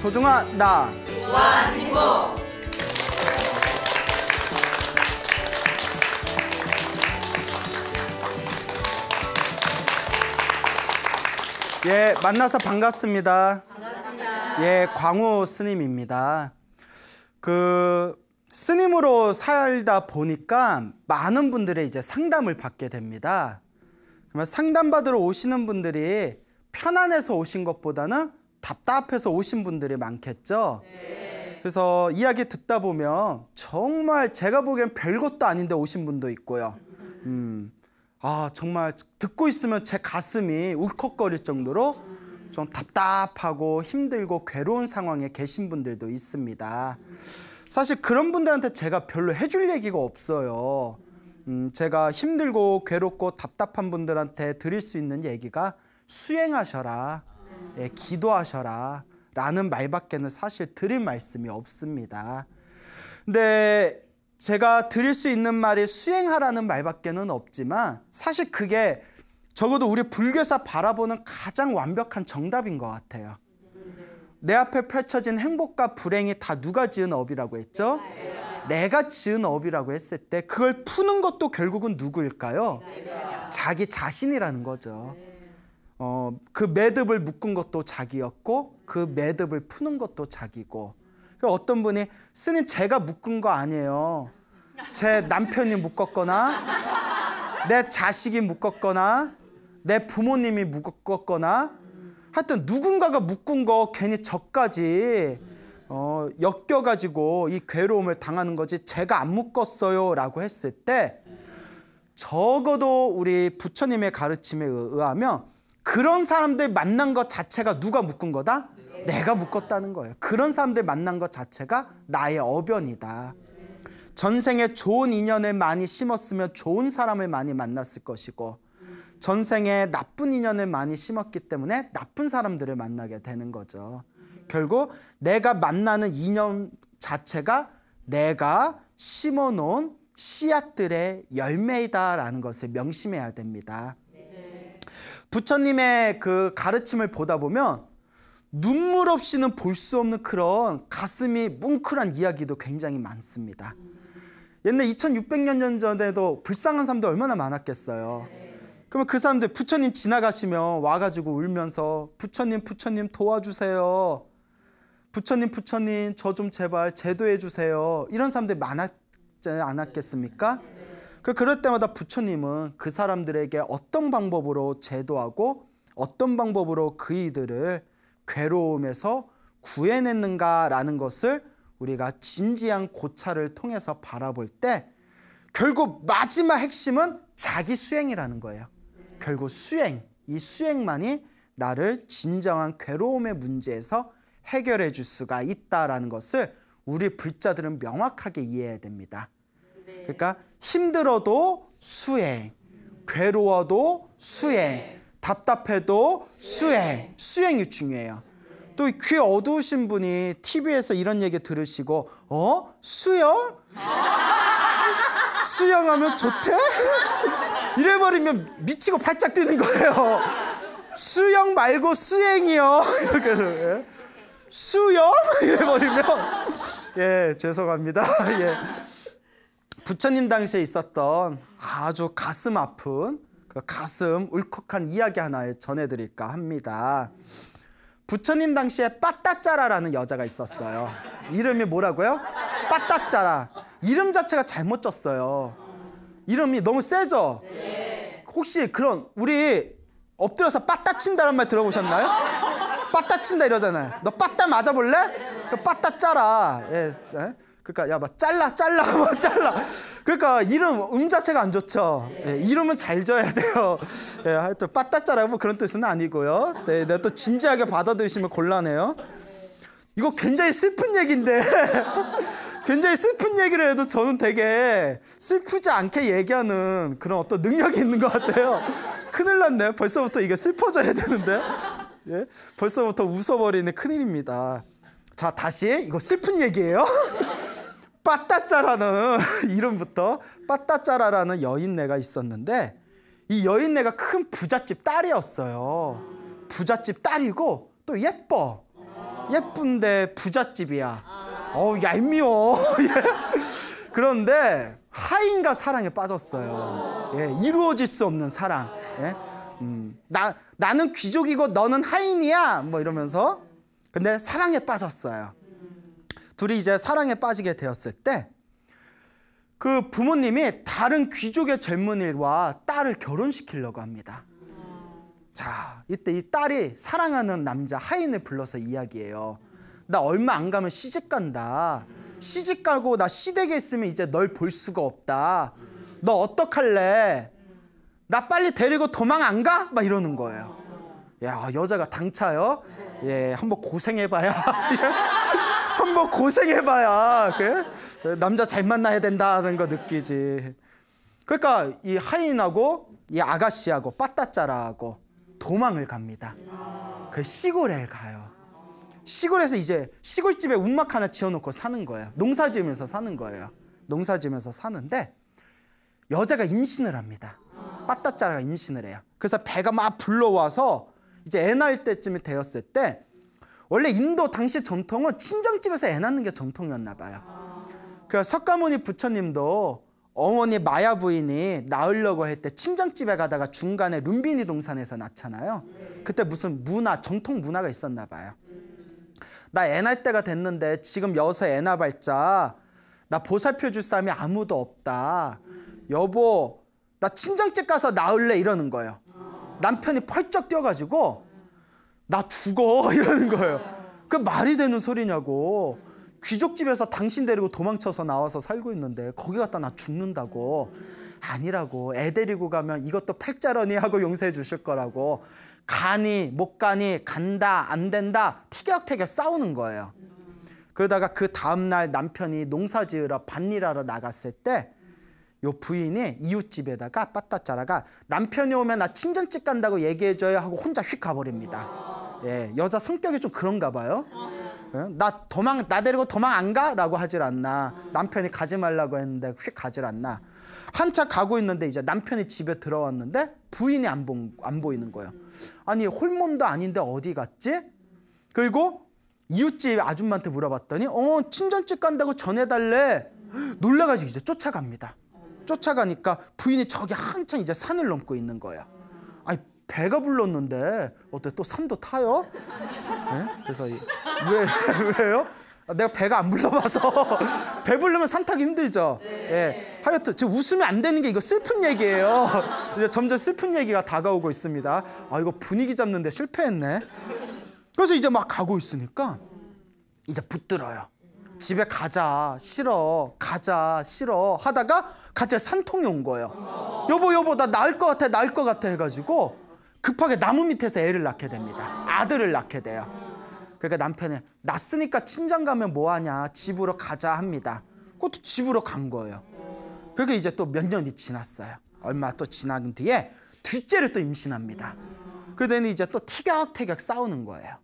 소중한 나. 완고. 예, 만나서 반갑습니다. 반갑습니다. 예, 광우 스님입니다. 그 스님으로 살다 보니까 많은 분들의 이제 상담을 받게 됩니다. 상담받으러 오시는 분들이 편안해서 오신 것보다는 답답해서 오신 분들이 많겠죠? 네. 그래서 이야기 듣다 보면 정말 제가 보기엔 별것도 아닌데 오신 분도 있고요. 음, 아, 정말 듣고 있으면 제 가슴이 울컥거릴 정도로 좀 답답하고 힘들고 괴로운 상황에 계신 분들도 있습니다. 사실 그런 분들한테 제가 별로 해줄 얘기가 없어요. 음, 제가 힘들고 괴롭고 답답한 분들한테 드릴 수 있는 얘기가 수행하셔라. 예, 기도하셔라 라는 말밖에는 사실 드릴 말씀이 없습니다. 근데 제가 드릴 수 있는 말이 수행하라는 말밖에는 없지만 사실 그게 적어도 우리 불교사 바라보는 가장 완벽한 정답인 것 같아요. 내 앞에 펼쳐진 행복과 불행이 다 누가 지은 업이라고 했죠? 내가 지은 업이라고 했을 때 그걸 푸는 것도 결국은 누구일까요? 자기 자신이라는 거죠. 어, 그 매듭을 묶은 것도 자기였고 그 매듭을 푸는 것도 자기고 그러니까 어떤 분이 쓰는 제가 묶은 거 아니에요. 제 남편이 묶었거나 내 자식이 묶었거나 내 부모님이 묶었거나 하여튼 누군가가 묶은 거 괜히 저까지 어, 엮여가지고 이 괴로움을 당하는 거지 제가 안 묶었어요 라고 했을 때 적어도 우리 부처님의 가르침에 의하면 그런 사람들 만난 것 자체가 누가 묶은 거다? 내가 묶었다는 거예요. 그런 사람들 만난 것 자체가 나의 어변이다. 전생에 좋은 인연을 많이 심었으면 좋은 사람을 많이 만났을 것이고 전생에 나쁜 인연을 많이 심었기 때문에 나쁜 사람들을 만나게 되는 거죠. 결국 내가 만나는 인연 자체가 내가 심어놓은 씨앗들의 열매이다라는 것을 명심해야 됩니다. 부처님의 그 가르침을 보다 보면 눈물 없이는 볼 수 없는 그런 가슴이 뭉클한 이야기도 굉장히 많습니다. 옛날 2600년 전에도 불쌍한 사람들 얼마나 많았겠어요. 그러면 그 사람들 부처님 지나가시면 와가지고 울면서 부처님 부처님 도와주세요. 부처님 부처님 저 좀 제발 제도해 주세요. 이런 사람들 많았지 않았겠습니까? 그 그럴 때마다 부처님은 그 사람들에게 어떤 방법으로 제도하고 어떤 방법으로 그 이들을 괴로움에서 구해냈는가라는 것을 우리가 진지한 고찰을 통해서 바라볼 때 결국 마지막 핵심은 자기 수행이라는 거예요. 결국 수행, 이 수행만이 나를 진정한 괴로움의 문제에서 해결해 줄 수가 있다라는 것을 우리 불자들은 명확하게 이해해야 됩니다. 그러니까 힘들어도 수행, 괴로워도 수행, 답답해도 수행, 수행이 중요해요. 또 귀 어두우신 분이 TV에서 이런 얘기 들으시고 어? 수영? 수영하면 좋대? 이래버리면 미치고 팔짝 뛰는 거예요. 수영 말고 수행이요. 이렇게 예. 수영? 이래버리면 예 죄송합니다. 예. 부처님 당시에 있었던 아주 가슴 아픈 그 가슴 울컥한 이야기 하나를 전해드릴까 합니다. 부처님 당시에 빠따짜라라는 여자가 있었어요. 이름이 뭐라고요? 빠따짜라. 이름 자체가 잘못 졌어요. 이름이 너무 세죠? 혹시 그런 우리 엎드려서 빠따 친다는 말 들어보셨나요? 빠따 친다 이러잖아요. 너 빠따 맞아볼래? 그 빠따 짜라. 예, 그러니까 야 막 잘라 잘라 막 잘라. 그러니까 이름 음 자체가 안 좋죠. 예, 이름은 잘 져야 돼요. 예, 하여튼 빠따짜라고 그런 뜻은 아니고요. 네, 내가 또 진지하게 받아들이시면 곤란해요. 이거 굉장히 슬픈 얘기인데 굉장히 슬픈 얘기를 해도 저는 되게 슬프지 않게 얘기하는 그런 어떤 능력이 있는 것 같아요. 큰일 났네. 벌써부터 이게 슬퍼져야 되는데. 예? 벌써부터 웃어버리는 큰일입니다. 자, 다시 이거 슬픈 얘기예요. 빠따짜라는 이름부터 빠따짜라라는 여인네가 있었는데 이 여인네가 큰 부잣집 딸이었어요. 부잣집 딸이고 또 예뻐. 예쁜데 부잣집이야. 어 얄미워. 그런데 하인과 사랑에 빠졌어요. 예, 이루어질 수 없는 사랑. 예? 음, 나, 나는 귀족이고 너는 하인이야. 뭐 이러면서. 근데 사랑에 빠졌어요. 둘이 이제 사랑에 빠지게 되었을 때 그 부모님이 다른 귀족의 젊은이와 딸을 결혼시키려고 합니다. 자, 이때 이 딸이 사랑하는 남자 하인을 불러서 이야기해요. 나 얼마 안 가면 시집 간다. 시집 가고 나 시댁에 있으면 이제 널 볼 수가 없다. 너 어떡할래? 나 빨리 데리고 도망 안 가? 막 이러는 거예요. 야, 여자가 당차요? 예, 한번 고생해봐야. 예. 한번 뭐 고생해봐야 그 남자 잘 만나야 된다는 거 느끼지. 그러니까 이 하인하고 이 아가씨하고 빠따짜라하고 도망을 갑니다. 그 시골에 가요. 시골에서 이제 시골집에 운막 하나 지어놓고 사는 거예요. 농사 지으면서 사는 거예요. 농사 지으면서 사는데 여자가 임신을 합니다. 빠따짜라가 임신을 해요. 그래서 배가 막 불러와서 이제 애 낳을 때쯤이 되었을 때 원래 인도 당시 전통은 친정집에서 애 낳는 게 전통이었나 봐요. 그 석가모니 부처님도 어머니 마야 부인이 낳으려고 할때 친정집에 가다가 중간에 룸비니 동산에서 낳잖아요. 그때 무슨 문화, 전통 문화가 있었나 봐요. 나 애낳 때가 됐는데 지금 여서애 낳아봤자 나 보살펴 줄 사람이 아무도 없다. 여보, 나 친정집 가서 낳을래 이러는 거예요. 남편이 펄쩍 뛰어가지고 나 죽어 이러는 거예요. 그 말이 되는 소리냐고. 귀족집에서 당신 데리고 도망쳐서 나와서 살고 있는데 거기 갔다 나 죽는다고 아니라고 애 데리고 가면 이것도 팔자러니 하고 용서해 주실 거라고 가니 못 가니 간다 안 된다 티격태격 싸우는 거예요 그러다가 그 다음날 남편이 농사 지으러 밭일하러 나갔을 때 요 부인이 이웃집에다가 빠따짜라가 남편이 오면 나 친정집 간다고 얘기해줘요 하고 혼자 휙 가버립니다 예, 여자 성격이 좀 그런가 봐요. 예, 나 도망 나 데리고 도망 안 가라고 하질 않나. 남편이 가지 말라고 했는데 휙 가질 않나. 한참 가고 있는데 이제 남편이 집에 들어왔는데 부인이 안, 본, 안 보이는 거예요. 아니 홀몸도 아닌데 어디 갔지? 그리고 이웃집 아줌마한테 물어봤더니 어 친정집 간다고 전해달래. 놀라가지고 이제 쫓아갑니다. 쫓아가니까 부인이 저기 한참 이제 산을 넘고 있는 거예요. 배가 불렀는데 어때 또 산도 타요? 네? 그래서 이, 왜 왜요? 아, 내가 배가 안 불러봐서 배 불르면 산 타기 힘들죠. 네. 예. 하여튼 지금 웃으면 안 되는 게 이거 슬픈 얘기예요. 이제 점점 슬픈 얘기가 다가오고 있습니다. 아 이거 분위기 잡는데 실패했네. 그래서 이제 막 가고 있으니까 이제 붙들어요. 집에 가자 싫어 가자 싫어 하다가 갑자기 산통이 온 거예요. 여보 여보 나 나을 것 같아 나을 것 같아 해가지고 급하게 나무 밑에서 애를 낳게 됩니다. 아들을 낳게 돼요. 그러니까 남편은 낳았으니까 친정 가면 뭐하냐 집으로 가자 합니다. 그것도 집으로 간 거예요. 그게 이제 또 몇 년이 지났어요. 얼마 또 지난 뒤에 둘째를 또 임신합니다. 그러더니 이제 또 티격태격 싸우는 거예요.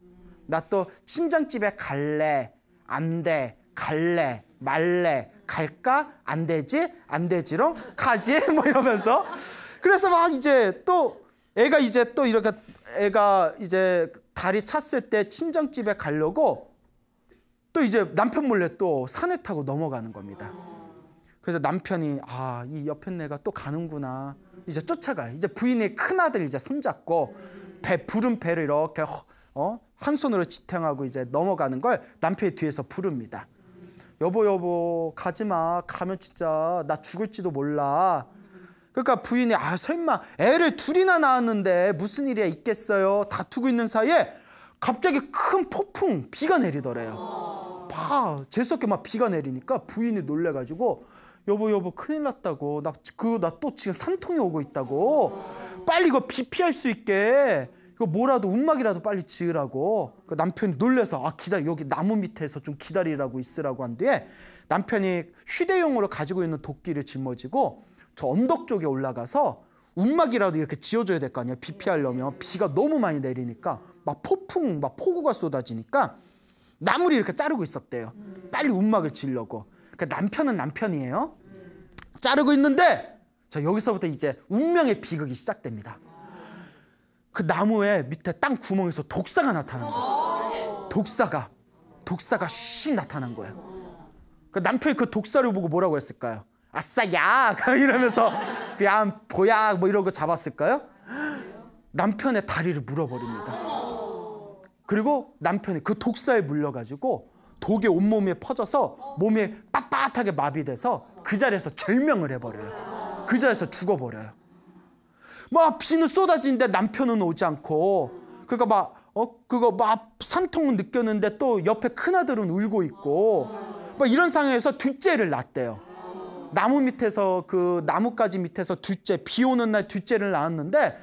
나 또친정집에 갈래, 안 돼, 갈래, 말래, 갈까? 안 되지? 안 되지롱? 가지? 뭐 이러면서. 그래서 막 이제 또 애가 이제 또 이렇게 애가 이제 다리 찼을 때 친정집에 가려고 또 이제 남편 몰래 또 산에 타고 넘어가는 겁니다. 그래서 남편이 아, 이 옆에 내가 또 가는구나. 이제 쫓아가요. 이제 부인의 큰아들 이제 손잡고 배 부른 배를 이렇게 어? 한 손으로 지탱하고 이제 넘어가는 걸 남편이 뒤에서 부릅니다. 여보 여보 가지 마. 가면 진짜 나 죽을지도 몰라. 그러니까 부인이 아 설마 애를 둘이나 낳았는데 무슨 일이야 있겠어요. 다투고 있는 사이에 갑자기 큰 폭풍 비가 내리더래요. 파 재수없게 막 비가 내리니까 부인이 놀래가지고 여보 여보 큰일 났다고 나 그 나 또 지금 산통이 오고 있다고 빨리 이거 비 피할 수 있게 이거 뭐라도 움막이라도 빨리 지으라고 그 남편이 놀래서 아기다 여기 나무 밑에서 좀 기다리라고 있으라고 한 뒤에 남편이 휴대용으로 가지고 있는 도끼를 짊어지고 저 언덕 쪽에 올라가서 움막이라도 이렇게 지어줘야 될 거 아니야. 비 피하려면 비가 너무 많이 내리니까 막 폭풍, 막 폭우가 쏟아지니까 나무를 이렇게 자르고 있었대요. 빨리 움막을 지려고. 그러니까 남편은 남편이에요. 자르고 있는데 자 여기서부터 이제 운명의 비극이 시작됩니다. 그 나무의 밑에 땅 구멍에서 독사가 나타난 거예요. 독사가 독사가 씩 나타난 거예요. 그 남편이 그 독사를 보고 뭐라고 했을까요? 아싸 야 이러면서 뺨 보약 뭐 이런 거 잡았을까요? 남편의 다리를 물어버립니다. 그리고 남편이 그 독사에 물려가지고 독이 온몸에 퍼져서 몸에 빳빳하게 마비돼서 그 자리에서 절명을 해버려요. 그 자리에서 죽어버려요. 막 뭐 비는 쏟아지는데 남편은 오지 않고 그러니까 막 어, 그거 막 뭐 산통은 느꼈는데 또 옆에 큰아들은 울고 있고 막 이런 상황에서 둘째를 낳대요. 나무 밑에서 그 나뭇가지 밑에서 둘째 비 오는 날 둘째를 낳았는데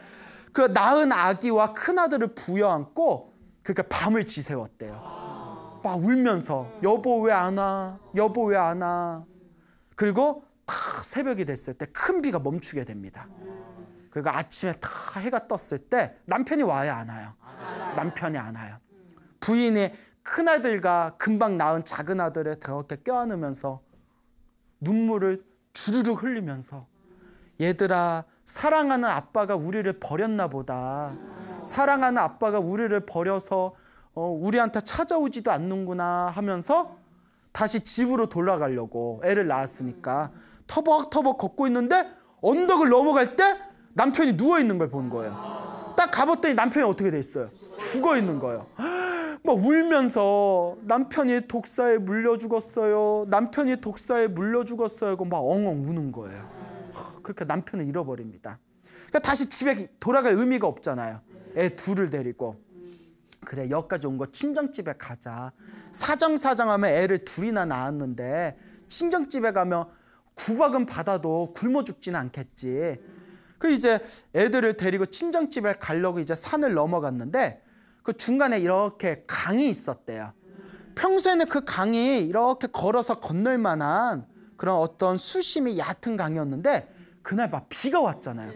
그 낳은 아기와 큰 아들을 부여안고 그러니까 밤을 지새웠대요. 막 울면서 여보 왜 안 와? 여보 왜 안 와? 그리고 다 새벽이 됐을 때 큰 비가 멈추게 됩니다. 그리고 아침에 다 해가 떴을 때 남편이 와야 안 와요. 남편이 안 와요. 부인의 큰아들과 금방 낳은 작은아들을 더럽게 껴안으면서 눈물을 주르륵 흘리면서 얘들아 사랑하는 아빠가 우리를 버렸나 보다. 사랑하는 아빠가 우리를 버려서 어, 우리한테 찾아오지도 않는구나 하면서 다시 집으로 돌아가려고 애를 낳았으니까 터벅터벅 걷고 있는데 언덕을 넘어갈 때 남편이 누워 있는 걸 본 거예요. 딱 가봤더니 남편이 어떻게 돼 있어요? 죽어 있는 거예요. 막 울면서 남편이 독사에 물려 죽었어요. 남편이 독사에 물려 죽었어요. 막 엉엉 우는 거예요. 그렇게 남편을 잃어버립니다. 그러니까 다시 집에 돌아갈 의미가 없잖아요. 애 둘을 데리고. 그래 여기까지 온 거 친정집에 가자. 사정사정하면 애를 둘이나 낳았는데 친정집에 가면 구박은 받아도 굶어 죽지는 않겠지. 그 이제 애들을 데리고 친정집에 가려고 이제 산을 넘어갔는데 그 중간에 이렇게 강이 있었대요. 평소에는 그 강이 이렇게 걸어서 건널 만한 그런 어떤 수심이 얕은 강이었는데 그날 막 비가 왔잖아요.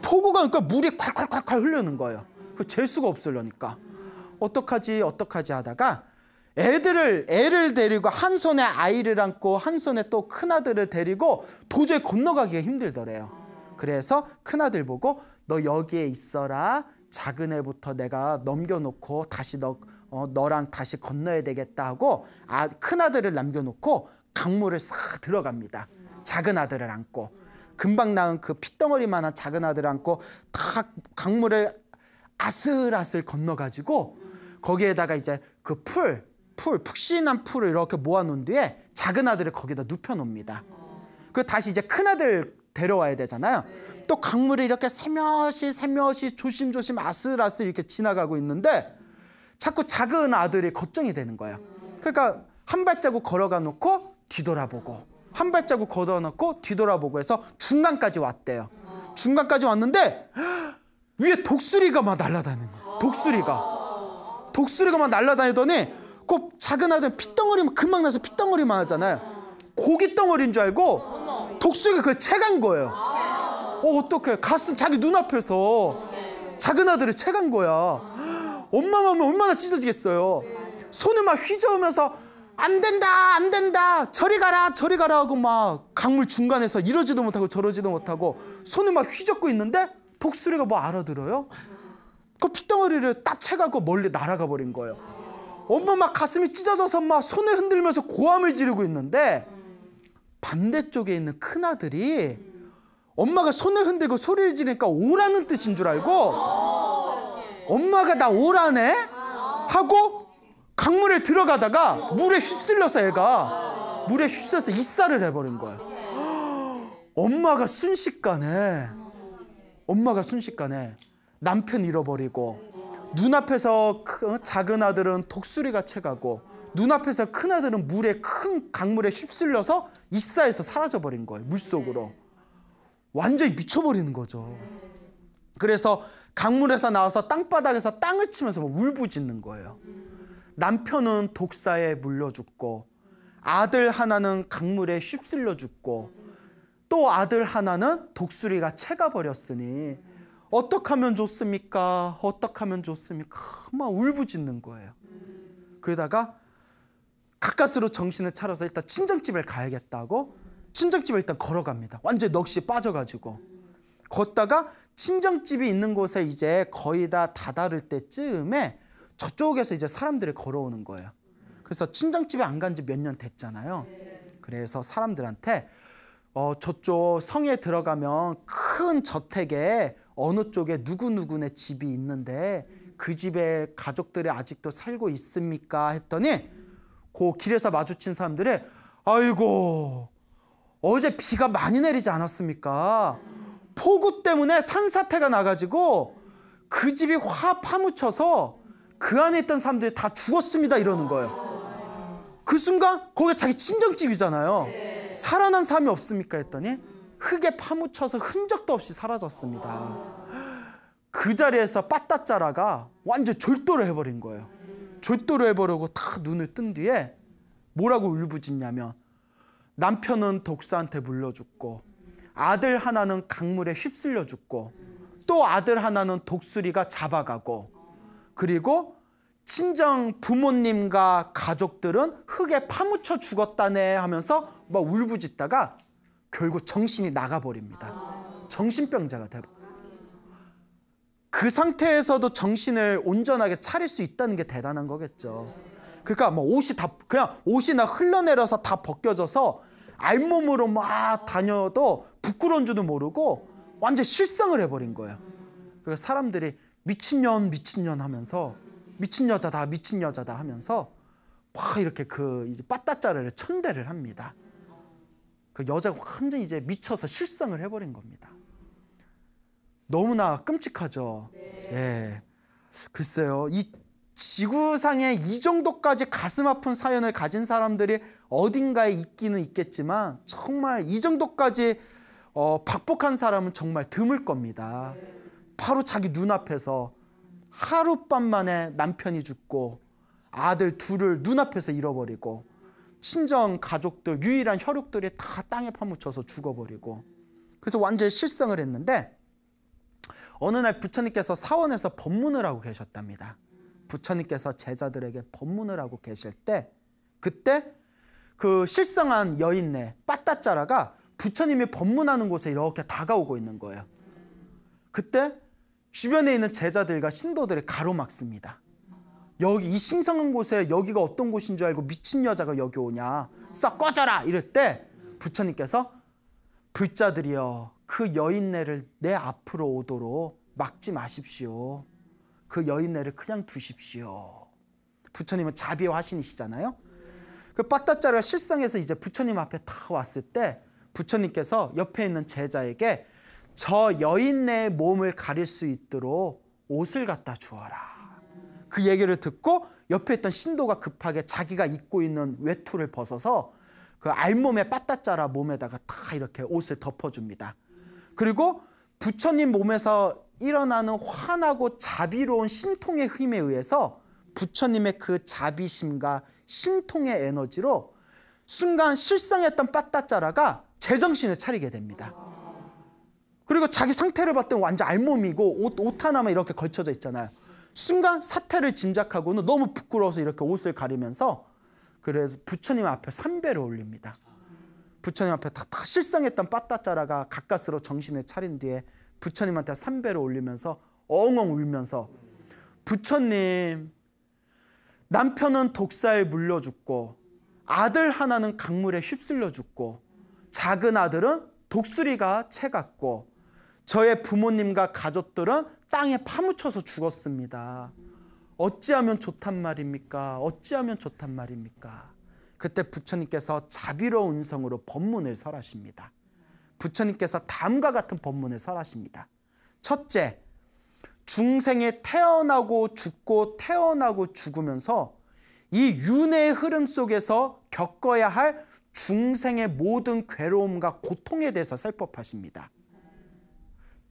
폭우가 그니까 물이 콸콸콸콸 흘르는 거예요. 그잴 수가 없으려니까. 어떡하지 어떡하지 하다가 애들을 애를 데리고 한 손에 아이를 안고 한 손에 또 큰아들을 데리고 도저히 건너가기가 힘들더래요. 그래서 큰아들 보고 너 여기에 있어라. 작은 애부터 내가 넘겨놓고 다시 너, 어, 너랑 다시 건너야 되겠다 하고 아, 큰 아들을 남겨놓고 강물을 싹 들어갑니다. 작은 아들을 안고 금방 낳은 그 핏덩어리만한 작은 아들을 안고 탁 강물을 아슬아슬 건너가지고 거기에다가 이제 그 풀, 풀, 푹신한 풀을 이렇게 모아놓은 뒤에 작은 아들을 거기다 눕혀놓습니다. 그 다시 이제 큰 아들 데려와야 되잖아요. 네. 또 강물을 이렇게 세며시 세며시 조심조심 아슬아슬 이렇게 지나가고 있는데 자꾸 작은 아들이 걱정이 되는 거예요. 그러니까 한 발자국 걸어가 놓고 뒤돌아보고 한 발자국 걸어 놓고 뒤돌아보고 해서 중간까지 왔대요. 중간까지 왔는데 위에 독수리가 막 날아다니는 거예요. 독수리가. 독수리가 막 날아다니더니 그 작은 아들 핏덩어리 금방 나서 핏덩어리만 하잖아요. 고기 덩어리인 줄 알고 독수리가 그걸 채간 거예요. 어, 어떡해. 가슴 자기 눈앞에서 작은 아들을 채간 거야. 엄마만 하면 얼마나 찢어지겠어요. 손을 막 휘저으면서 안 된다, 안 된다, 저리 가라, 저리 가라 하고 막 강물 중간에서 이러지도 못하고 저러지도 못하고 손을 막 휘젓고 있는데 독수리가 뭐 알아들어요? 그 핏덩어리를 딱 채갖고 멀리 날아가 버린 거예요. 엄마 막 가슴이 찢어져서 막 손을 흔들면서 고함을 지르고 있는데 반대쪽에 있는 큰아들이 엄마가 손을 흔들고 소리를 지르니까 오라는 뜻인 줄 알고 엄마가 나 오라네? 하고 강물에 들어가다가 물에 휩쓸려서 애가 물에 휩쓸려서 이사를 해버린 거야. 엄마가 순식간에 엄마가 순식간에 남편 잃어버리고 눈앞에서 작은 아들은 독수리가 채가고 눈앞에서 큰아들은 물에 큰 강물에 휩쓸려서 이사에서 사라져버린 거예요. 물속으로. 완전히 미쳐버리는 거죠. 그래서 강물에서 나와서 땅바닥에서 땅을 치면서 뭐 울부짖는 거예요. 남편은 독사에 물려 죽고 아들 하나는 강물에 휩쓸려 죽고 또 아들 하나는 독수리가 채가 버렸으니 어떻 하면 좋습니까? 어떻 하면 좋습니까? 막 울부짖는 거예요. 그러다가 가까스로 정신을 차려서 일단 친정집을 가야겠다고 친정집을 일단 걸어갑니다. 완전 넋이 빠져가지고 걷다가 친정집이 있는 곳에 이제 거의 다 다다를 때쯤에 저쪽에서 이제 사람들이 걸어오는 거예요. 그래서 친정집에 안 간 지 몇 년 됐잖아요. 그래서 사람들한테 어, 저쪽 성에 들어가면 큰 저택에 어느 쪽에 누구누구네 집이 있는데 그 집에 가족들이 아직도 살고 있습니까? 했더니 그 길에서 마주친 사람들의 아이고 어제 비가 많이 내리지 않았습니까? 폭우 때문에 산사태가 나가지고 그 집이 화 파묻혀서 그 안에 있던 사람들이 다 죽었습니다 이러는 거예요. 그 순간 거기 자기 친정집이잖아요. 살아난 사람이 없습니까 했더니 흙에 파묻혀서 흔적도 없이 사라졌습니다. 그 자리에서 빠따짜라가 완전 졸도를 해버린 거예요. 졸도를 해버리고 다 눈을 뜬 뒤에 뭐라고 울부짖냐면 남편은 독사한테 물려 죽고 아들 하나는 강물에 휩쓸려 죽고 또 아들 하나는 독수리가 잡아가고 그리고 친정 부모님과 가족들은 흙에 파묻혀 죽었다네 하면서 막 울부짖다가 결국 정신이 나가버립니다. 정신병자가 돼버 그 상태에서도 정신을 온전하게 차릴 수 있다는 게 대단한 거겠죠. 그러니까 뭐 옷이 다 그냥 옷이나 흘러내려서 다 벗겨져서 알몸으로 막 다녀도 부끄러운 줄도 모르고 완전 실상을 해버린 거예요. 그러니 사람들이 미친년 미친년 하면서 미친 여자다 미친 여자다 하면서 막 이렇게 그 이제 빠따짜를 천대를 합니다. 그 여자가 완전 이제 미쳐서 실상을 해버린 겁니다. 너무나 끔찍하죠. 네. 예. 글쎄요. 이 지구상에 이 정도까지 가슴 아픈 사연을 가진 사람들이 어딘가에 있기는 있겠지만 정말 이 정도까지 어, 박복한 사람은 정말 드물 겁니다. 바로 자기 눈앞에서 하룻밤 만에 남편이 죽고 아들 둘을 눈앞에서 잃어버리고 친정 가족들 유일한 혈육들이 다 땅에 파묻혀서 죽어버리고 그래서 완전히 실성을 했는데 어느 날 부처님께서 사원에서 법문을 하고 계셨답니다. 부처님께서 제자들에게 법문을 하고 계실 때 그때 그 실성한 여인네 빠따짜라가 부처님이 법문하는 곳에 이렇게 다가오고 있는 거예요. 그때 주변에 있는 제자들과 신도들이 가로막습니다. 여기 이 신성한 곳에 여기가 어떤 곳인 줄 알고 미친 여자가 여기 오냐 썩 꺼져라 이럴 때 부처님께서 불자들이여 그 여인네를 내 앞으로 오도록 막지 마십시오. 그 여인네를 그냥 두십시오. 부처님은 자비의 화신이시잖아요. 그 빠따짜리가 실상에서 이제 부처님 앞에 다 왔을 때 부처님께서 옆에 있는 제자에게 저 여인네의 몸을 가릴 수 있도록 옷을 갖다 주어라. 그 얘기를 듣고 옆에 있던 신도가 급하게 자기가 입고 있는 외투를 벗어서 그 알몸에 빠따짜라 몸에다가 다 이렇게 옷을 덮어줍니다. 그리고 부처님 몸에서 일어나는 환하고 자비로운 신통의 힘에 의해서 부처님의 그 자비심과 신통의 에너지로 순간 실상했던 빠따짜라가 제정신을 차리게 됩니다. 그리고 자기 상태를 봤더니 완전 알몸이고 옷, 옷 하나만 이렇게 걸쳐져 있잖아요. 순간 사태를 짐작하고는 너무 부끄러워서 이렇게 옷을 가리면서 그래서 부처님 앞에 삼배를 올립니다. 부처님 앞에 다, 다 실상했던 빠따짜라가 가까스로 정신을 차린 뒤에 부처님한테 삼배를 올리면서 엉엉 울면서 부처님 남편은 독사에 물려 죽고 아들 하나는 강물에 휩쓸려 죽고 작은 아들은 독수리가 채갔고 저의 부모님과 가족들은 땅에 파묻혀서 죽었습니다. 어찌하면 좋단 말입니까? 어찌하면 좋단 말입니까? 그때 부처님께서 자비로운 성으로 법문을 설하십니다. 부처님께서 다음과 같은 법문을 설하십니다. 첫째, 중생에 태어나고 죽고 태어나고 죽으면서 이 윤회의 흐름 속에서 겪어야 할 중생의 모든 괴로움과 고통에 대해서 설법하십니다.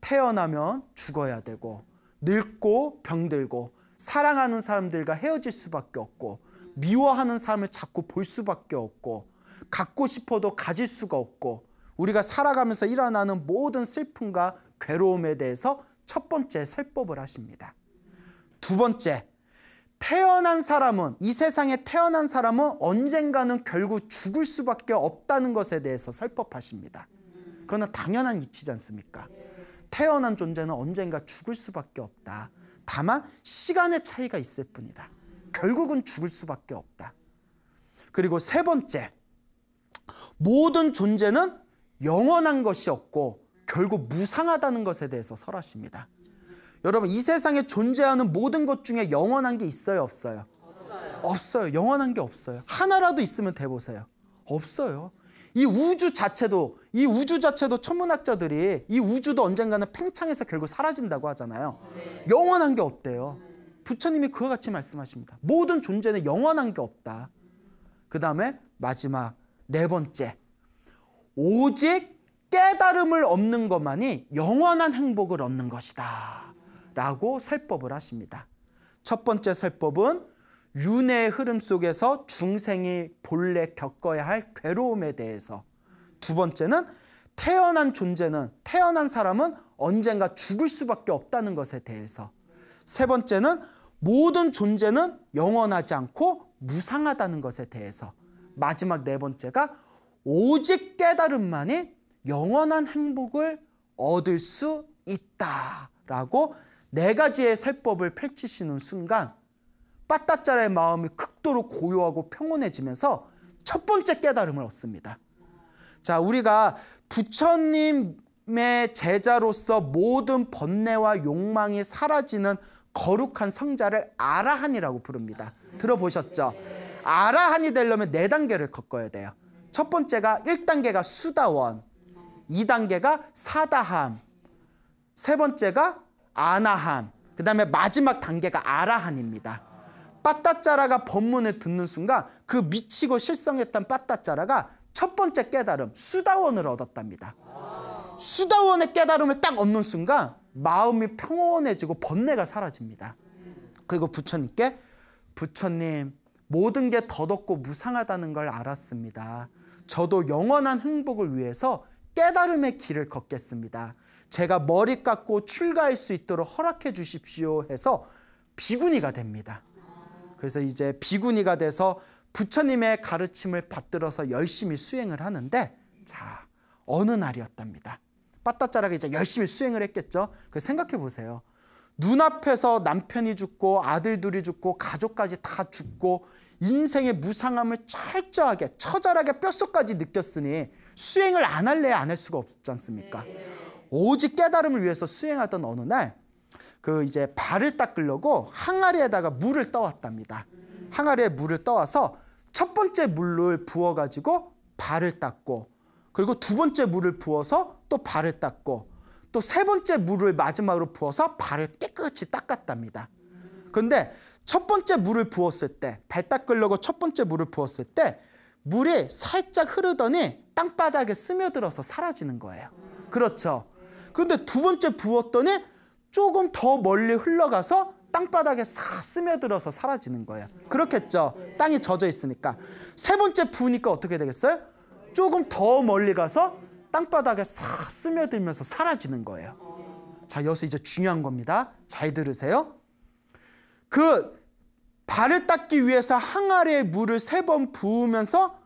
태어나면 죽어야 되고 늙고 병들고 사랑하는 사람들과 헤어질 수밖에 없고 미워하는 사람을 자꾸 볼 수밖에 없고 갖고 싶어도 가질 수가 없고 우리가 살아가면서 일어나는 모든 슬픔과 괴로움에 대해서 첫 번째 설법을 하십니다. 두 번째, 태어난 사람은 이 세상에 태어난 사람은 언젠가는 결국 죽을 수밖에 없다는 것에 대해서 설법하십니다. 그거는 당연한 이치지 않습니까? 태어난 존재는 언젠가 죽을 수밖에 없다. 다만 시간의 차이가 있을 뿐이다. 결국은 죽을 수밖에 없다. 그리고 세 번째, 모든 존재는 영원한 것이 없고 결국 무상하다는 것에 대해서 설하십니다. 여러분 이 세상에 존재하는 모든 것 중에 영원한 게 있어요 없어요? 없어요. 없어요. 영원한 게 없어요. 하나라도 있으면 대보세요. 없어요. 이 우주 자체도 이 우주 자체도 천문학자들이 이 우주도 언젠가는 팽창해서 결국 사라진다고 하잖아요. 네. 영원한 게 없대요. 부처님이 그와 같이 말씀하십니다. 모든 존재는 영원한 게 없다. 그 다음에 마지막 네 번째. 오직 깨달음을 얻는 것만이 영원한 행복을 얻는 것이다. 라고 설법을 하십니다. 첫 번째 설법은 윤회의 흐름 속에서 중생이 본래 겪어야 할 괴로움에 대해서 두 번째는 태어난 존재는 태어난 사람은 언젠가 죽을 수밖에 없다는 것에 대해서 세 번째는 모든 존재는 영원하지 않고 무상하다는 것에 대해서 마지막 네 번째가 오직 깨달음만이 영원한 행복을 얻을 수 있다라고 네 가지의 세법을 펼치시는 순간 빠따짜라의 마음이 극도로 고요하고 평온해지면서 첫 번째 깨달음을 얻습니다. 자, 우리가 부처님 의 제자로서 모든 번뇌와 욕망이 사라지는 거룩한 성자를 아라한이라고 부릅니다. 들어보셨죠? 아라한이 되려면 네 단계를 겪어야 돼요. 첫 번째가 1단계가 수다원, 2단계가 사다함, 세 번째가 아나함, 그 다음에 마지막 단계가 아라한입니다. 빠따짜라가 법문을 듣는 순간 그 미치고 실성했던 빠따짜라가 첫 번째 깨달음, 수다원을 얻었답니다. 수다원의 깨달음을 딱 얻는 순간 마음이 평온해지고 번뇌가 사라집니다. 그리고 부처님께 부처님 모든 게 덧없고 무상하다는 걸 알았습니다. 저도 영원한 행복을 위해서 깨달음의 길을 걷겠습니다. 제가 머리 깎고 출가할 수 있도록 허락해 주십시오 해서 비구니가 됩니다. 그래서 이제 비구니가 돼서 부처님의 가르침을 받들어서 열심히 수행을 하는데 자 어느 날이었답니다. 빠따짜라게 이제 열심히 수행을 했겠죠. 그 생각해 보세요. 눈앞에서 남편이 죽고 아들 둘이 죽고 가족까지 다 죽고 인생의 무상함을 철저하게 처절하게 뼛속까지 느꼈으니 수행을 안 할래 안 할 수가 없지 않습니까? 네. 오직 깨달음을 위해서 수행하던 어느 날 그 이제 발을 닦으려고 항아리에다가 물을 떠왔답니다. 항아리에 물을 떠와서 첫 번째 물을 부어가지고 발을 닦고 그리고 두 번째 물을 부어서 또 발을 닦고 또 세 번째 물을 마지막으로 부어서 발을 깨끗이 닦았답니다. 근데 첫 번째 물을 부었을 때, 발 닦으려고 첫 번째 물을 부었을 때 물이 살짝 흐르더니 땅바닥에 스며들어서 사라지는 거예요. 그렇죠. 근데 두 번째 부었더니 조금 더 멀리 흘러가서 땅바닥에 싹 스며들어서 사라지는 거예요. 그렇겠죠. 땅이 젖어 있으니까. 세 번째 부으니까 어떻게 되겠어요? 조금 더 멀리 가서 땅바닥에 싹 스며들면서 사라지는 거예요. 자, 여기서 이제 중요한 겁니다. 잘 들으세요. 그 발을 닦기 위해서 항아리에 물을 세 번 부으면서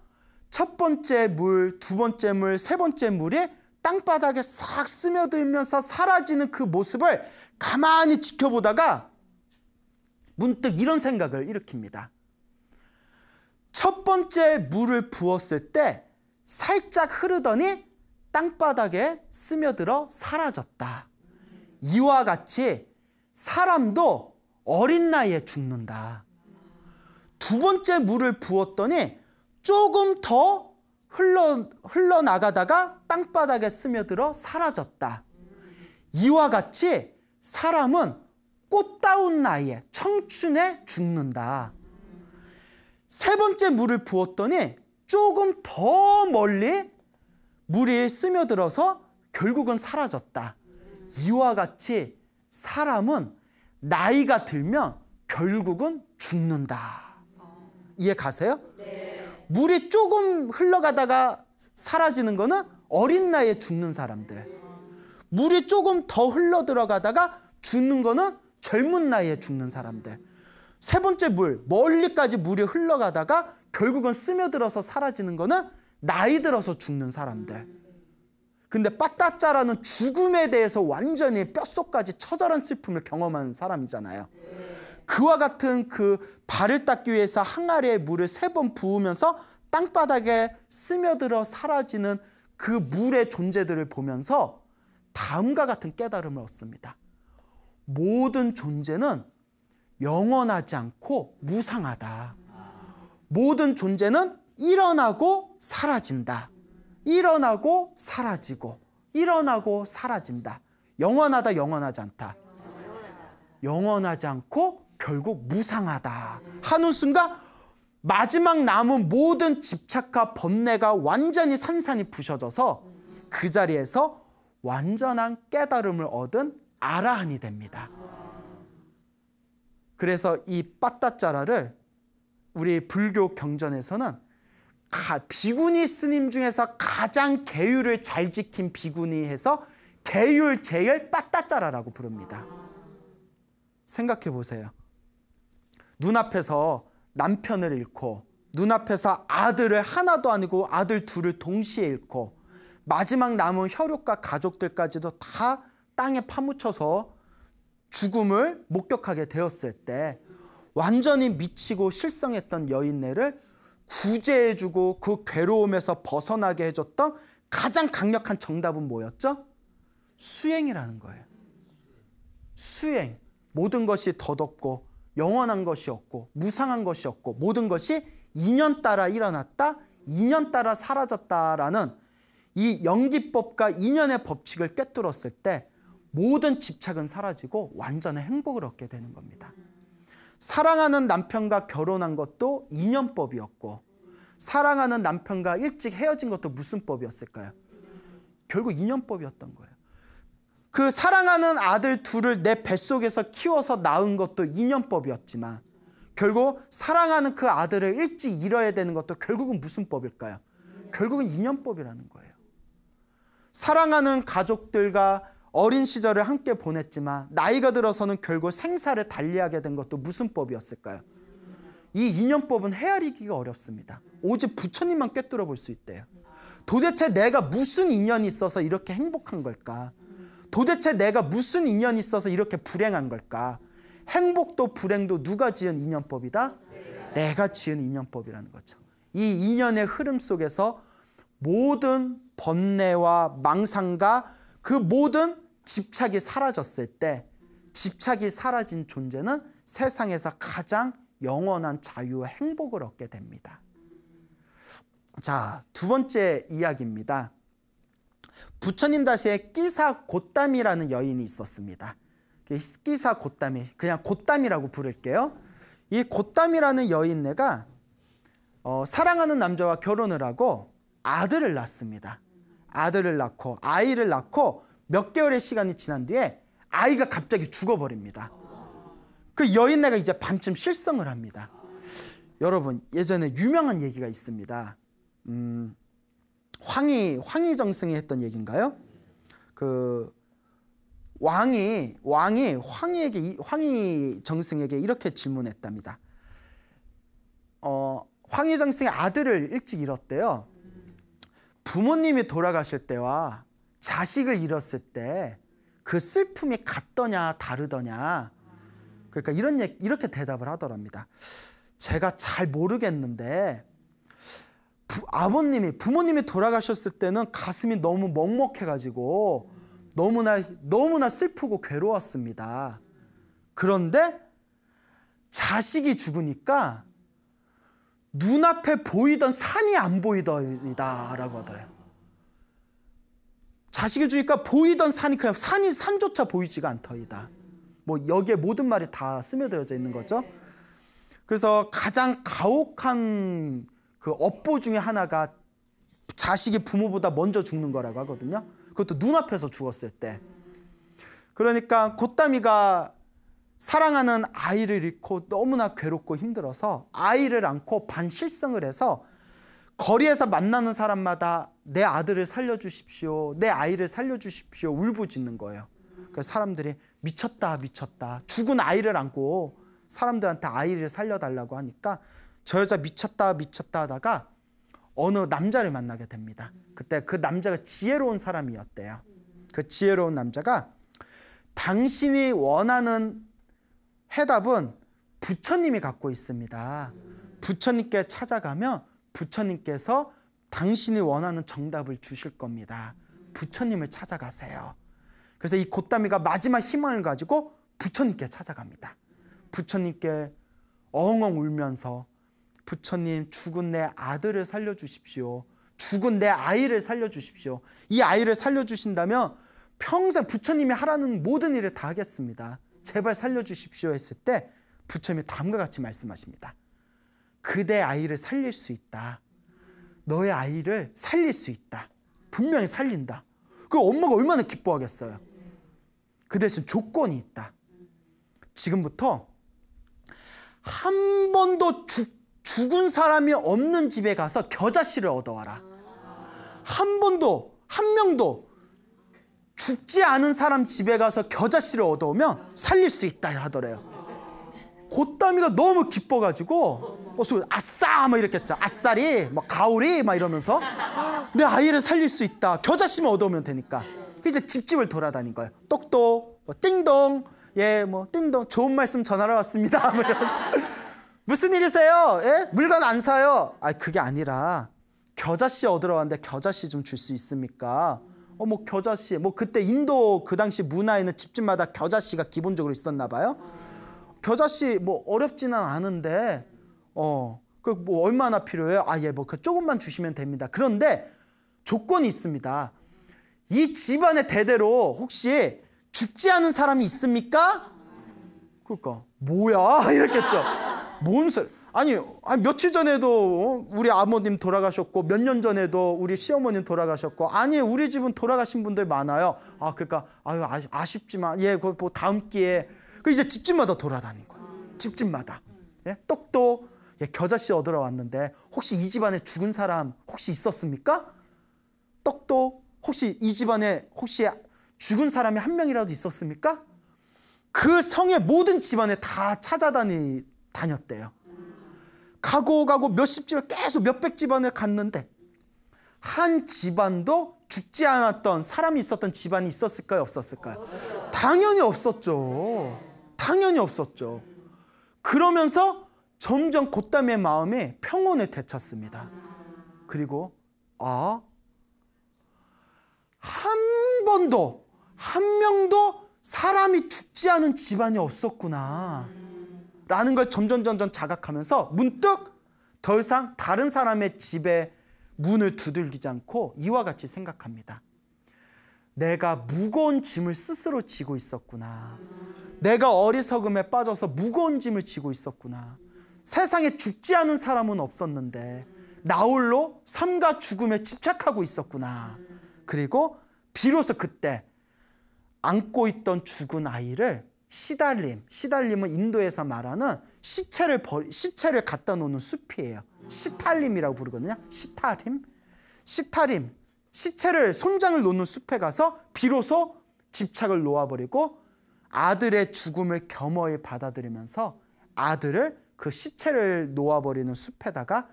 첫 번째 물, 두 번째 물, 세 번째 물이 땅바닥에 싹 스며들면서 사라지는 그 모습을 가만히 지켜보다가 문득 이런 생각을 일으킵니다. 첫 번째 물을 부었을 때 살짝 흐르더니 땅바닥에 스며들어 사라졌다. 이와 같이 사람도 어린 나이에 죽는다. 두 번째 물을 부었더니 조금 더 흘러, 흘러나가다가 땅바닥에 스며들어 사라졌다. 이와 같이 사람은 꽃다운 나이에 청춘에 죽는다. 세 번째 물을 부었더니 조금 더 멀리 물이 스며들어서 결국은 사라졌다. 이와 같이 사람은 나이가 들면 결국은 죽는다. 이해 가세요? 네. 물이 조금 흘러가다가 사라지는 거는 어린 나이에 죽는 사람들. 물이 조금 더 흘러 들어가다가 죽는 거는 젊은 나이에 죽는 사람들. 세 번째 물, 멀리까지 물이 흘러가다가 결국은 스며들어서 사라지는 거는 나이 들어서 죽는 사람들. 근데 빠따짜라는 죽음에 대해서 완전히 뼛속까지 처절한 슬픔을 경험한 사람이잖아요. 그와 같은 그 발을 닦기 위해서 항아리에 물을 세 번 부으면서 땅바닥에 스며들어 사라지는 그 물의 존재들을 보면서 다음과 같은 깨달음을 얻습니다. 모든 존재는 영원하지 않고 무상하다. 모든 존재는 일어나고 사라진다. 일어나고 사라지고 일어나고 사라진다. 영원하다 영원하지 않다. 영원하지 않고 결국 무상하다. 하는 순간 마지막 남은 모든 집착과 번뇌가 완전히 산산이 부셔져서 그 자리에서 완전한 깨달음을 얻은 아라한이 됩니다. 그래서 이 빠따짜라를 우리 불교 경전에서는 비구니 스님 중에서 가장 계율을 잘 지킨 비구니해서 계율 제일 빠따짜라라고 부릅니다. 생각해 보세요. 눈앞에서 남편을 잃고 눈앞에서 아들을 하나도 아니고 아들 둘을 동시에 잃고 마지막 남은 혈육과 가족들까지도 다 땅에 파묻혀서 죽음을 목격하게 되었을 때 완전히 미치고 실성했던 여인네를 구제해주고 그 괴로움에서 벗어나게 해줬던 가장 강력한 정답은 뭐였죠? 수행이라는 거예요. 수행. 모든 것이 덧없고 영원한 것이 없고 무상한 것이 없고 모든 것이 인연 따라 일어났다. 인연 따라 사라졌다라는 이 연기법과 인연의 법칙을 꿰뚫었을 때 모든 집착은 사라지고 완전한 행복을 얻게 되는 겁니다. 사랑하는 남편과 결혼한 것도 인연법이었고 사랑하는 남편과 일찍 헤어진 것도 무슨 법이었을까요? 결국 인연법이었던 거예요. 그 사랑하는 아들 둘을 내 뱃속에서 키워서 낳은 것도 인연법이었지만 결국 사랑하는 그 아들을 일찍 잃어야 되는 것도 결국은 무슨 법일까요? 결국은 인연법이라는 거예요. 사랑하는 가족들과 어린 시절을 함께 보냈지만 나이가 들어서는 결국 생사를 달리하게 된 것도 무슨 법이었을까요? 이 인연법은 헤아리기가 어렵습니다. 오직 부처님만 꿰뚫어 볼 수 있대요. 도대체 내가 무슨 인연이 있어서 이렇게 행복한 걸까? 도대체 내가 무슨 인연이 있어서 이렇게 불행한 걸까? 행복도 불행도 누가 지은 인연법이다? 내가 지은 인연법이라는 거죠. 이 인연의 흐름 속에서 모든 번뇌와 망상과 그 모든 집착이 사라졌을 때 집착이 사라진 존재는 세상에서 가장 영원한 자유와 행복을 얻게 됩니다. 자, 두 번째 이야기입니다. 부처님 다시에 끼사 곧담이라는 여인이 있었습니다. 그 끼사 곧담이, 그냥 곧담이라고 부를게요. 이 곧담이라는 여인네가 어, 사랑하는 남자와 결혼을 하고 아들을 낳습니다. 아들을 낳고 아이를 낳고 몇 개월의 시간이 지난 뒤에 아이가 갑자기 죽어버립니다. 그 여인네가 이제 반쯤 실성을 합니다. 여러분 예전에 유명한 얘기가 있습니다. 음, 황희 황희 정승이 했던 얘기인가요? 그 왕이 왕이 황희에게 황희 정승에게 이렇게 질문했답니다. 어, 황희 정승의 아들을 일찍 잃었대요. 부모님이 돌아가실 때와 자식을 잃었을 때 그 슬픔이 같더냐 다르더냐 그러니까 이런 얘기, 이렇게 대답을 하더랍니다. 제가 잘 모르겠는데 부, 아버님이 부모님이 돌아가셨을 때는 가슴이 너무 먹먹해가지고 너무나 너무나 슬프고 괴로웠습니다. 그런데 자식이 죽으니까 눈앞에 보이던 산이 안 보이더이다라고 하더래요. 자식을 주니까 보이던 산이 그냥 산이 산조차 보이지가 않더이다. 뭐 여기에 모든 말이 다 스며들어져 있는 거죠. 그래서 가장 가혹한 그 업보 중에 하나가 자식이 부모보다 먼저 죽는 거라고 하거든요. 그것도 눈앞에서 죽었을 때. 그러니까 곧다미가 사랑하는 아이를 잃고 너무나 괴롭고 힘들어서 아이를 안고 반실성을 해서 거리에서 만나는 사람마다 내 아들을 살려주십시오. 내 아이를 살려주십시오. 울부짖는 거예요. 그래서 사람들이 미쳤다, 미쳤다. 죽은 아이를 안고 사람들한테 아이를 살려달라고 하니까 저 여자 미쳤다, 미쳤다 하다가 어느 남자를 만나게 됩니다. 그때 그 남자가 지혜로운 사람이었대요. 그 지혜로운 남자가 당신이 원하는 해답은 부처님이 갖고 있습니다. 부처님께 찾아가면 부처님께서 당신이 원하는 정답을 주실 겁니다. 부처님을 찾아가세요. 그래서 이 곶다미가 마지막 희망을 가지고 부처님께 찾아갑니다. 부처님께 엉엉 울면서 부처님 죽은 내 아들을 살려주십시오. 죽은 내 아이를 살려주십시오. 이 아이를 살려주신다면 평생 부처님이 하라는 모든 일을 다 하겠습니다. 제발 살려주십시오 했을 때 부처님이 다음과 같이 말씀하십니다. 그대 아이를 살릴 수 있다. 너의 아이를 살릴 수 있다. 분명히 살린다. 그 엄마가 얼마나 기뻐하겠어요. 그 대신 조건이 있다. 지금부터 한 번도 죽, 죽은 사람이 없는 집에 가서 겨자씨를 얻어와라. 한 번도, 한 명도 죽지 않은 사람 집에 가서 겨자씨를 얻어오면 살릴 수 있다 하더래요. 고따미가 너무 기뻐가지고 무 뭐 아싸 막 이렇게 했죠. 아싸리, 막 뭐 가오리 막 이러면서 내 아이를 살릴 수 있다. 겨자씨만 얻어오면 되니까. 그 이제 집집을 돌아다닌 거예요. 똑똑, 뭐 띵동, 예, 뭐 띵동 좋은 말씀 전하러 왔습니다. 뭐 무슨 일이세요? 예? 물건 안 사요. 아, 그게 아니라 겨자씨 얻으러 왔는데 겨자씨 좀 줄 수 있습니까? 어, 뭐 겨자씨, 뭐 그때 인도 그 당시 문화에는 집집마다 겨자씨가 기본적으로 있었나 봐요. 겨자씨 뭐 어렵지는 않은데 어, 그 뭐 얼마나 필요해 아, 예, 뭐 그 조금만 주시면 됩니다. 그런데 조건이 있습니다. 이 집안의 대대로 혹시 죽지 않은 사람이 있습니까? 그러니까 뭐야 이랬겠죠. 뭔 소리? 아니, 아니 며칠 전에도 어, 우리 아버님 돌아가셨고 몇 년 전에도 우리 시어머님 돌아가셨고 아니 우리 집은 돌아가신 분들 많아요. 아 그러니까 아유 아쉽지만 예, 그뭐 다음 기회 그 이제 집집마다 돌아다닌 거예요. 집집마다 예? 떡도 예, 겨자씨 얻으러 왔는데 혹시 이 집안에 죽은 사람 혹시 있었습니까? 떡도 혹시 이 집안에 혹시 죽은 사람이 한 명이라도 있었습니까? 그 성의 모든 집안에 다 찾아다니 다녔대요. 가고 가고 몇십 집안 계속 몇백 집안을 갔는데 한 집안도 죽지 않았던 사람이 있었던 집안이 있었을까요? 없었을까요? 당연히 없었죠. 당연히 없었죠. 그러면서 점점 곧담의 마음에 평온을 되찾습니다. 그리고 아, 한 번도 한 명도 사람이 죽지 않은 집안이 없었구나. 라는 걸 점점 점점 자각하면서 문득 더 이상 다른 사람의 집에 문을 두들기지 않고 이와 같이 생각합니다. 내가 무거운 짐을 스스로 지고 있었구나. 내가 어리석음에 빠져서 무거운 짐을 지고 있었구나. 세상에 죽지 않은 사람은 없었는데 나홀로 삶과 죽음에 집착하고 있었구나. 그리고 비로소 그때 안고 있던 죽은 아이를 시달림, 시달림은 인도에서 말하는 시체를 버 시체를 갖다 놓는 숲이에요. 시탈림이라고 부르거든요. 시탈림, 시탈림, 시체를 손장을 놓는 숲에 가서 비로소 집착을 놓아버리고 아들의 죽음을 겸허히 받아들이면서 아들을 그 시체를 놓아버리는 숲에다가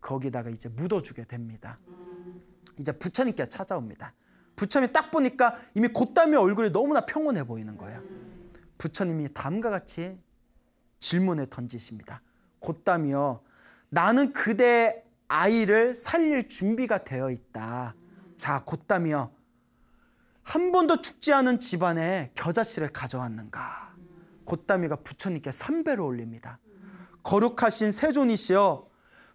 거기다가 이제 묻어주게 됩니다. 이제 부처님께 찾아옵니다. 부처님이 딱 보니까 이미 곧담이 얼굴이 너무나 평온해 보이는 거예요. 부처님이 다음과 같이 질문에 던지십니다. 곧다며 나는 그대 아이를 살릴 준비가 되어 있다. 자, 곧다며 한 번도 죽지 않은 집안에 겨자씨를 가져왔는가. 곧다미가 부처님께 삼배를 올립니다. 거룩하신 세존이시여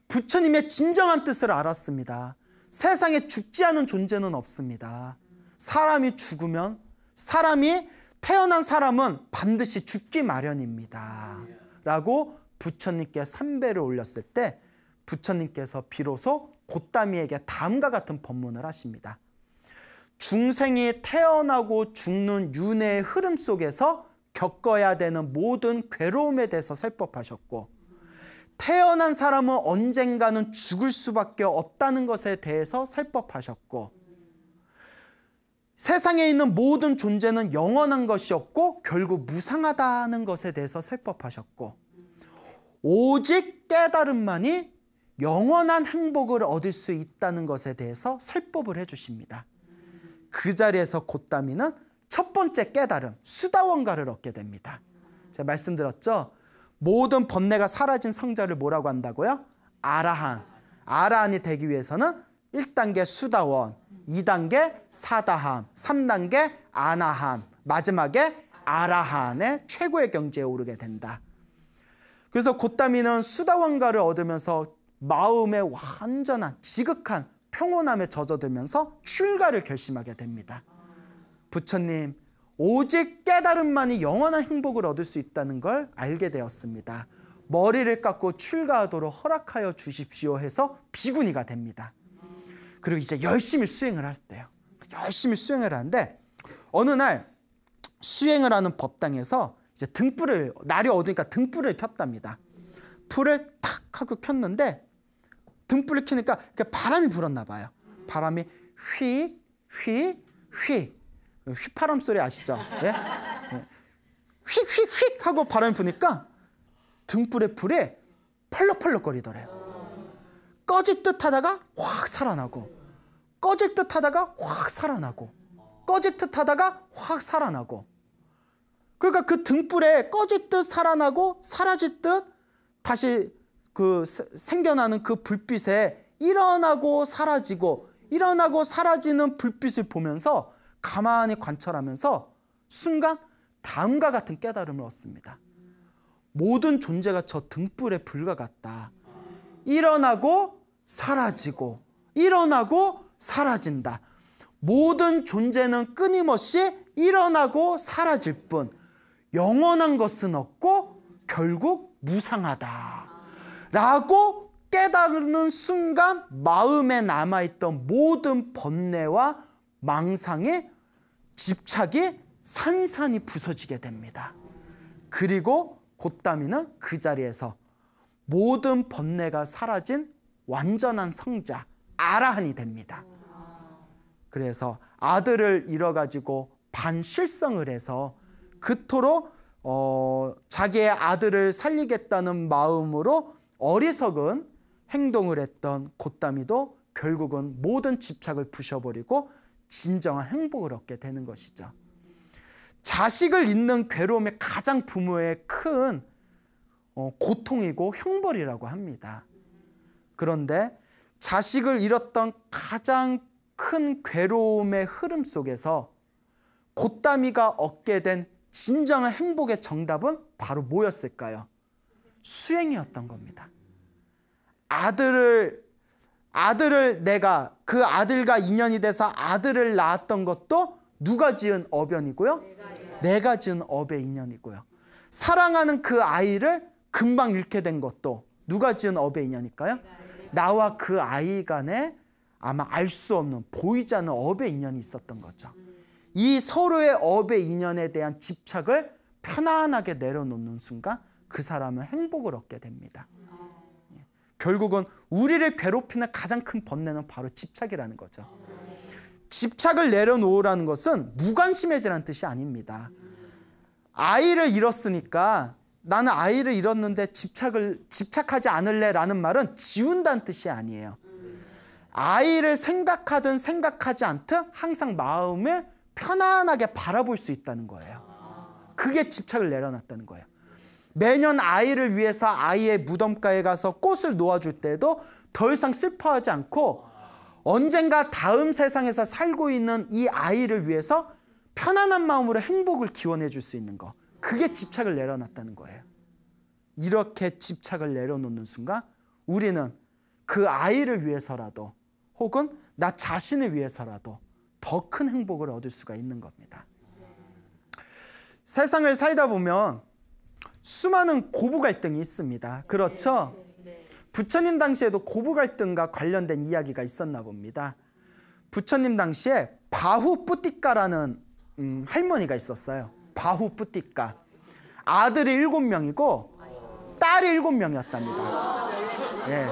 부처님의 진정한 뜻을 알았습니다. 세상에 죽지 않은 존재는 없습니다. 사람이 죽으면 사람이 태어난 사람은 반드시 죽기 마련입니다. 라고 부처님께 삼배를 올렸을 때 부처님께서 비로소 곧다미에게 다음과 같은 법문을 하십니다. 중생이 태어나고 죽는 윤회의 흐름 속에서 겪어야 되는 모든 괴로움에 대해서 설법하셨고 태어난 사람은 언젠가는 죽을 수밖에 없다는 것에 대해서 설법하셨고 세상에 있는 모든 존재는 영원한 것이었고 결국 무상하다는 것에 대해서 설법하셨고 오직 깨달음만이 영원한 행복을 얻을 수 있다는 것에 대해서 설법을 해주십니다. 그 자리에서 곧다미는 첫 번째 깨달음, 수다원가를 얻게 됩니다. 제가 말씀드렸죠? 모든 번뇌가 사라진 성자를 뭐라고 한다고요? 아라한. 아라한이 되기 위해서는 1단계 수다원, 2단계 사다함, 3단계 아나함, 마지막에 아라한의 최고의 경지에 오르게 된다. 그래서 곧다미는 수다왕가를 얻으면서 마음의 완전한 지극한 평온함에 젖어들면서 출가를 결심하게 됩니다. 부처님, 오직 깨달음만이 영원한 행복을 얻을 수 있다는 걸 알게 되었습니다. 머리를 깎고 출가하도록 허락하여 주십시오 해서 비구니가 됩니다. 그리고 이제 열심히 수행을 했대요. 열심히 수행을 하는데 어느 날 수행을 하는 법당에서 이제 등불을 날이 어두니까 등불을 켰답니다. 불을 탁 하고 켰는데 등불을 켜니까 바람이 불었나 봐요. 바람이 휙, 휙, 휙. 휘파람 소리 아시죠? 예. 휙휙휙 예. 하고 바람이 부니까 등불의 불에 펄럭펄럭 거리더래요. 꺼질 듯 하다가 확 살아나고 꺼질 듯 하다가 확 살아나고 꺼질 듯 하다가 확 살아나고 그러니까 그 등불에 꺼질 듯 살아나고 사라질 듯 다시 그 생겨나는 그 불빛에 일어나고 사라지고 일어나고 사라지는 불빛을 보면서 가만히 관찰하면서 순간 다음과 같은 깨달음을 얻습니다. 모든 존재가 저 등불에 불과 같다. 일어나고 사라지고 일어나고 사라진다. 모든 존재는 끊임없이 일어나고 사라질 뿐 영원한 것은 없고 결국 무상하다. 라고 깨달는 순간 마음에 남아있던 모든 번뇌와 망상의 집착이 산산이 부서지게 됩니다. 그리고 곧다미는 그 자리에서 모든 번뇌가 사라진 완전한 성자 아라한이 됩니다. 그래서 아들을 잃어가지고 반실성을 해서 그토록 어, 자기의 아들을 살리겠다는 마음으로 어리석은 행동을 했던 곧다미도 결국은 모든 집착을 부셔버리고 진정한 행복을 얻게 되는 것이죠. 자식을 잃는 괴로움의 가장 부모의 큰 어, 고통이고 형벌이라고 합니다. 그런데 자식을 잃었던 가장 큰 괴로움의 흐름 속에서 곧다미가 얻게 된 진정한 행복의 정답은 바로 뭐였을까요? 수행이었던 겁니다. 아들을 아들을 내가 그 아들과 인연이 돼서 아들을 낳았던 것도 누가 지은 어변이고요? 내가, 지은 업의 인연이고요. 사랑하는 그 아이를 금방 잃게 된 것도 누가 지은 업의 인연일까요? 나와 그 아이 간에 아마 알 수 없는 보이지 않는 업의 인연이 있었던 거죠. 이 서로의 업의 인연에 대한 집착을 편안하게 내려놓는 순간 그 사람은 행복을 얻게 됩니다. 예. 결국은 우리를 괴롭히는 가장 큰 번뇌는 바로 집착이라는 거죠. 집착을 내려놓으라는 것은 무관심해지라는 뜻이 아닙니다. 아이를 잃었으니까 나는 아이를 잃었는데 집착을 집착하지 않을래라는 말은 지운다는 뜻이 아니에요. 아이를 생각하든 생각하지 않든 항상 마음을 편안하게 바라볼 수 있다는 거예요. 그게 집착을 내려놨다는 거예요. 매년 아이를 위해서 아이의 무덤가에 가서 꽃을 놓아줄 때도 더 이상 슬퍼하지 않고 언젠가 다음 세상에서 살고 있는 이 아이를 위해서 편안한 마음으로 행복을 기원해 줄 수 있는 거. 그게 집착을 내려놨다는 거예요. 이렇게 집착을 내려놓는 순간 우리는 그 아이를 위해서라도 혹은 나 자신을 위해서라도 더 큰 행복을 얻을 수가 있는 겁니다. 세상을 살다 보면 수많은 고부 갈등이 있습니다. 그렇죠? 부처님 당시에도 고부 갈등과 관련된 이야기가 있었나 봅니다. 부처님 당시에 바후 뿌띠까라는 음, 할머니가 있었어요. 바후뿌띠까 아들이 일곱 명이고 딸이 일곱 명이었답니다. 예.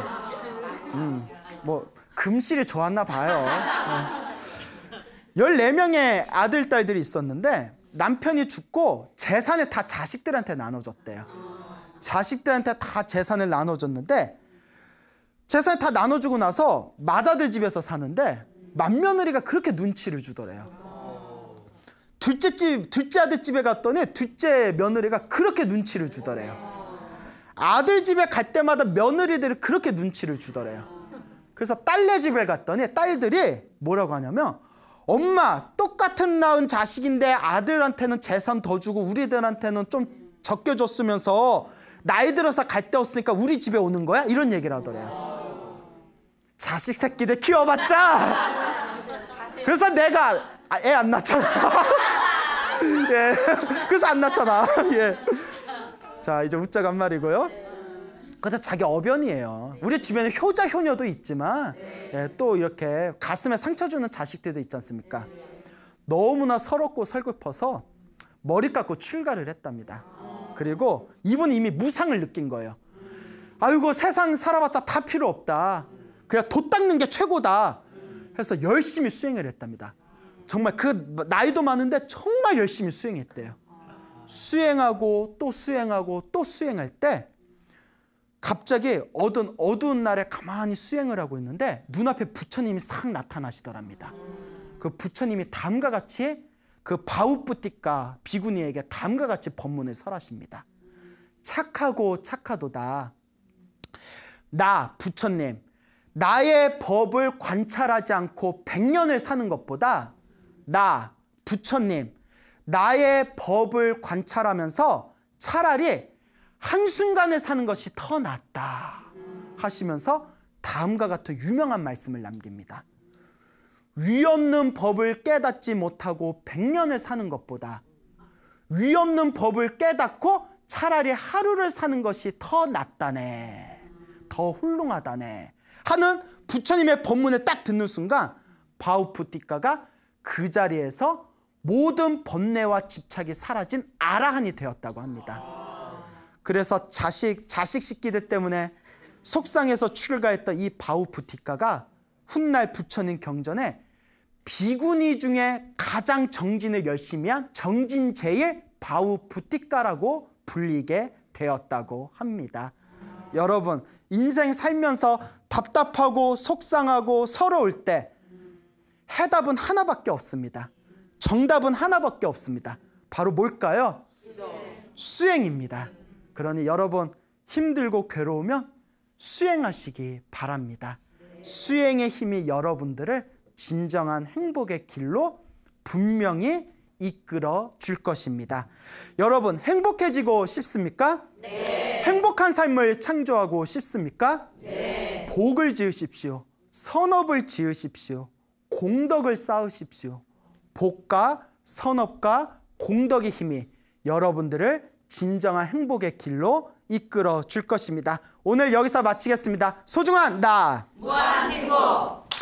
음, 뭐 금실이 좋았나 봐요. 예. 14명의 아들, 딸들이 있었는데 남편이 죽고 재산을 다 자식들한테 나눠줬대요. 자식들한테 다 재산을 나눠줬는데 재산을 다 나눠주고 나서 맏아들 집에서 사는데 맏며느리가 그렇게 눈치를 주더래요. 둘째 집, 둘째 아들 집에 갔더니 둘째 며느리가 그렇게 눈치를 주더래요. 아들 집에 갈 때마다 며느리들이 그렇게 눈치를 주더래요. 그래서 딸네 집에 갔더니 딸들이 뭐라고 하냐면 엄마 똑같은 낳은 자식인데 아들한테는 재산 더 주고 우리들한테는 좀 적게 줬으면서 나이 들어서 갈데 없으니까 우리 집에 오는 거야? 이런 얘기를 하더래요. 자식 새끼들 키워봤자 그래서 내가 아, 애안 낳잖아. 예. 그래서 안 낳잖아. 예. 자, 이제 웃자 간말이고요. 그래서 자기 어변이에요. 우리 주변에 효자 효녀도 있지만 예, 또 이렇게 가슴에 상처 주는 자식들도 있지 않습니까? 너무나 서럽고 설급퍼서 머리 깎고 출가를 했답니다. 그리고 이분 이미 무상을 느낀 거예요. 아이고 세상 살아봤자 다 필요 없다. 그냥 도 닦는 게 최고다. 해서 열심히 수행을 했답니다. 정말 그 나이도 많은데 정말 열심히 수행했대요. 수행하고 또 수행하고 또 수행할 때 갑자기 어두 어두운 날에 가만히 수행을 하고 있는데 눈앞에 부처님이 싹 나타나시더랍니다. 그 부처님이 담과 같이 그 바우프티카 비구니에게 담과 같이 법문을 설하십니다. 착하고 착하도다. 나 부처님 나의 법을 관찰하지 않고 백년을 사는 것보다 나, 부처님, 나의 법을 관찰하면서 차라리 한순간을 사는 것이 더 낫다 하시면서 다음과 같은 유명한 말씀을 남깁니다. 위없는 법을 깨닫지 못하고 백년을 사는 것보다 위없는 법을 깨닫고 차라리 하루를 사는 것이 더 낫다네. 더 훌륭하다네. 하는 부처님의 법문을 딱 듣는 순간 바우프티카가 그 자리에서 모든 번뇌와 집착이 사라진 아라한이 되었다고 합니다. 그래서 자식, 자식 식기들 때문에 속상해서 출가했던 이 바우 부티카가 훗날 부처님 경전에 비구니 중에 가장 정진을 열심히 한 정진 제일 바우 부티카라고 불리게 되었다고 합니다. 여러분, 인생 살면서 답답하고 속상하고 서러울 때 해답은 하나밖에 없습니다. 정답은 하나밖에 없습니다. 바로 뭘까요? 수행입니다. 그러니 여러분 힘들고 괴로우면 수행하시기 바랍니다. 수행의 힘이 여러분들을 진정한 행복의 길로 분명히 이끌어 줄 것입니다. 여러분 행복해지고 싶습니까? 네. 행복한 삶을 창조하고 싶습니까? 네. 복을 지으십시오. 선업을 지으십시오. 공덕을 쌓으십시오. 복과 선업과 공덕의 힘이 여러분들을 진정한 행복의 길로 이끌어 줄 것입니다. 오늘 여기서 마치겠습니다. 소중한 나! 무한 행복!